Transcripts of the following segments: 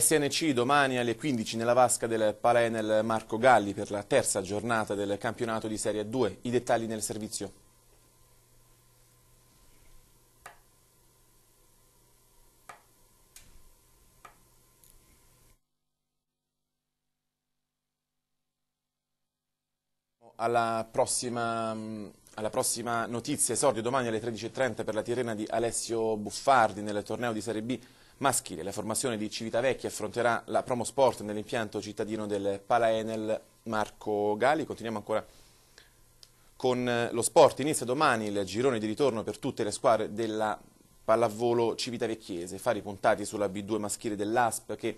SNC domani alle 15 nella vasca del Palenel Marco Galli per la terza giornata del campionato di Serie 2. I dettagli nel servizio. Alla prossima alla prossima notizia, esordio domani alle 13.30 per la Tirrena di Alessio Buffardi nel torneo di Serie B maschile. La formazione di Civitavecchia affronterà la promo sport nell'impianto cittadino del Palaenel Marco Gali. Continuiamo ancora con eh, lo sport. Inizia domani il girone di ritorno per tutte le squadre della pallavolo civitavecchiese, fari puntati sulla B2 maschile dell'ASP che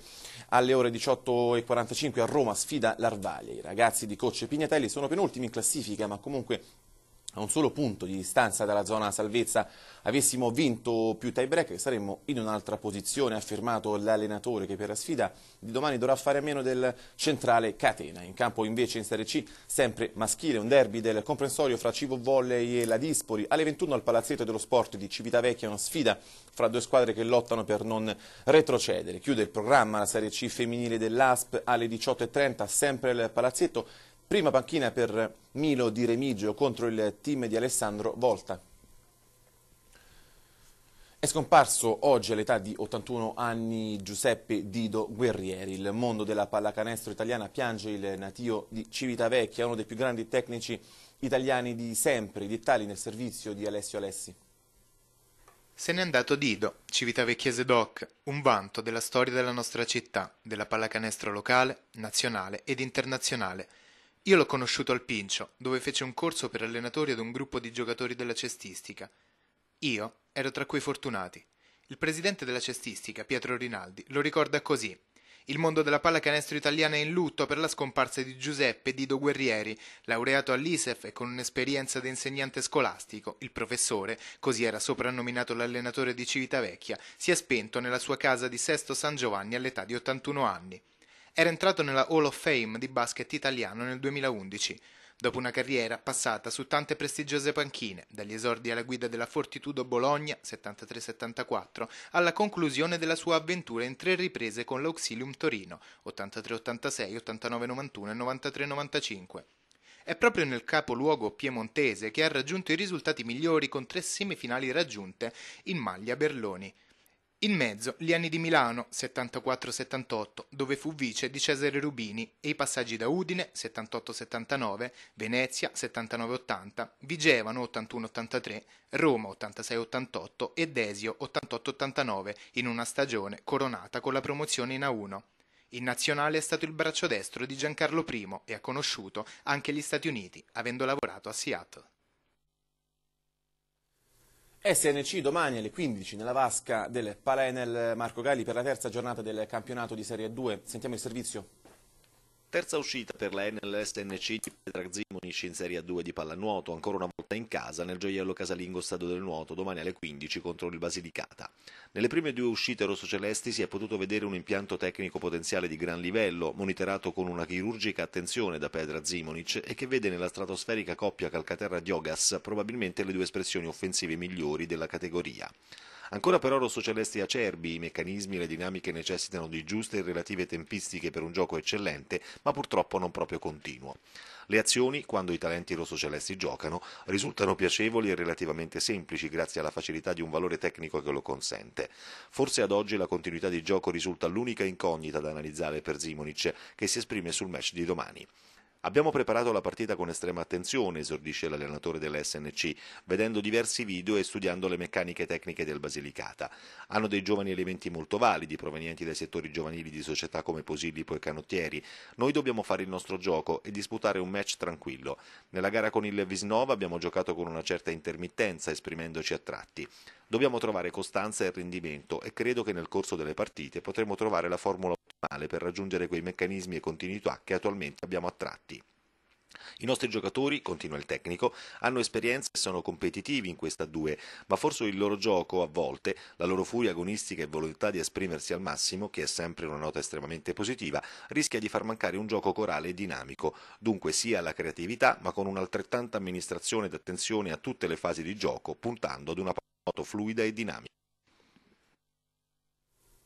alle ore 18.45 a Roma sfida l'Arvaglia. I ragazzi di Coce Pignatelli sono penultimi in classifica ma comunque a un solo punto di distanza dalla zona salvezza. Avessimo vinto più tie-break saremmo in un'altra posizione, ha affermato l'allenatore che per la sfida di domani dovrà fare a meno del centrale Catena. In campo invece in Serie C sempre maschile, un derby del comprensorio fra Civo Volley e la Dispoli. Alle 21 al Palazzetto dello Sport di Civitavecchia una sfida fra due squadre che lottano per non retrocedere. Chiude il programma la Serie C femminile dell'ASP alle 18.30 sempre al Palazzetto Prima panchina per Milo di Remigio contro il team di Alessandro Volta. È scomparso oggi all'età di 81 anni Giuseppe Dido Guerrieri. Il mondo della pallacanestro italiana piange il natio di Civitavecchia, uno dei più grandi tecnici italiani di sempre. I dettagli nel servizio di Alessio Alessi. Se n'è andato Dido, civitavecchiese doc, un vanto della storia della nostra città, della pallacanestro locale, nazionale ed internazionale – io l'ho conosciuto al Pincio, dove fece un corso per allenatori ad un gruppo di giocatori della cestistica. Io ero tra quei fortunati. Il presidente della cestistica, Pietro Rinaldi, lo ricorda così. Il mondo della pallacanestro italiana è in lutto per la scomparsa di Giuseppe Dido Guerrieri, laureato all'ISEF e con un'esperienza da insegnante scolastico. Il professore, così era soprannominato l'allenatore di Civitavecchia, si è spento nella sua casa di Sesto San Giovanni all'età di 81 anni era entrato nella Hall of Fame di basket italiano nel 2011, dopo una carriera passata su tante prestigiose panchine, dagli esordi alla guida della Fortitudo Bologna 73-74 alla conclusione della sua avventura in tre riprese con l'Auxilium Torino 83-86, 89-91 e 93-95. È proprio nel capoluogo piemontese che ha raggiunto i risultati migliori con tre semifinali raggiunte in maglia Berloni in mezzo gli anni di Milano 74-78, dove fu vice di Cesare Rubini, e i passaggi da Udine 78-79, Venezia 79-80, Vigevano 81-83, Roma 86-88 e Desio 88-89 in una stagione coronata con la promozione in A1. In nazionale è stato il braccio destro di Giancarlo I e ha conosciuto anche gli Stati Uniti, avendo lavorato a Seattle. SNC domani alle 15 nella vasca del Palenel Marco Galli per la terza giornata del campionato di Serie 2. Sentiamo il servizio. Terza uscita per la NLSNC di Petra Zimonic in Serie 2 di pallanuoto, ancora una volta in casa nel gioiello casalingo Stadio del Nuoto, domani alle 15 contro il Basilicata. Nelle prime due uscite rossocelesti si è potuto vedere un impianto tecnico potenziale di gran livello, monitorato con una chirurgica attenzione da Petra Zimonic e che vede nella stratosferica coppia Calcaterra-Diogas probabilmente le due espressioni offensive migliori della categoria. Ancora per oro celesti acerbi, i meccanismi e le dinamiche necessitano di giuste e relative tempistiche per un gioco eccellente, ma purtroppo non proprio continuo. Le azioni, quando i talenti rossocelesti giocano, risultano piacevoli e relativamente semplici grazie alla facilità di un valore tecnico che lo consente. Forse ad oggi la continuità di gioco risulta l'unica incognita da analizzare per Zimonic, che si esprime sul match di domani. Abbiamo preparato la partita con estrema attenzione, esordisce l'allenatore dell'SNC, vedendo diversi video e studiando le meccaniche tecniche del Basilicata. Hanno dei giovani elementi molto validi, provenienti dai settori giovanili di società come Posillipo e Canottieri. Noi dobbiamo fare il nostro gioco e disputare un match tranquillo. Nella gara con il Visnova abbiamo giocato con una certa intermittenza, esprimendoci a tratti. Dobbiamo trovare costanza e rendimento e credo che nel corso delle partite potremo trovare la formula ottimale per raggiungere quei meccanismi e continuità che attualmente abbiamo attratti. I nostri giocatori, continua il tecnico, hanno esperienza e sono competitivi in questa due, ma forse il loro gioco a volte, la loro furia agonistica e volontà di esprimersi al massimo, che è sempre una nota estremamente positiva, rischia di far mancare un gioco corale e dinamico, dunque sia alla creatività, ma con un'altrettanta amministrazione ed attenzione a tutte le fasi di gioco, puntando ad una nota fluida e dinamica.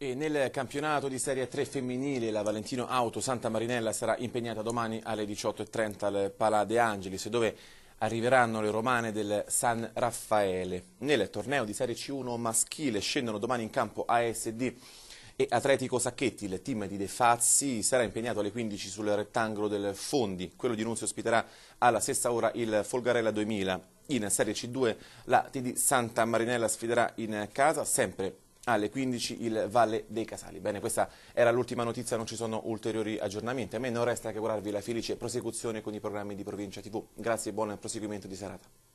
E nel campionato di Serie 3 femminile la Valentino Auto Santa Marinella sarà impegnata domani alle 18.30 al Palà De Angelis dove arriveranno le romane del San Raffaele. Nel torneo di Serie C1 maschile scendono domani in campo ASD e Atletico Sacchetti, il team di De Fazzi, sarà impegnato alle 15 sul rettangolo del Fondi. Quello di Nunzio ospiterà alla stessa ora il Folgarella 2000. In Serie C2 la TD Santa Marinella sfiderà in casa sempre alle 15 il Valle dei Casali. Bene, questa era l'ultima notizia, non ci sono ulteriori aggiornamenti. A me non resta che augurarvi la felice prosecuzione con i programmi di Provincia TV. Grazie e buon proseguimento di serata.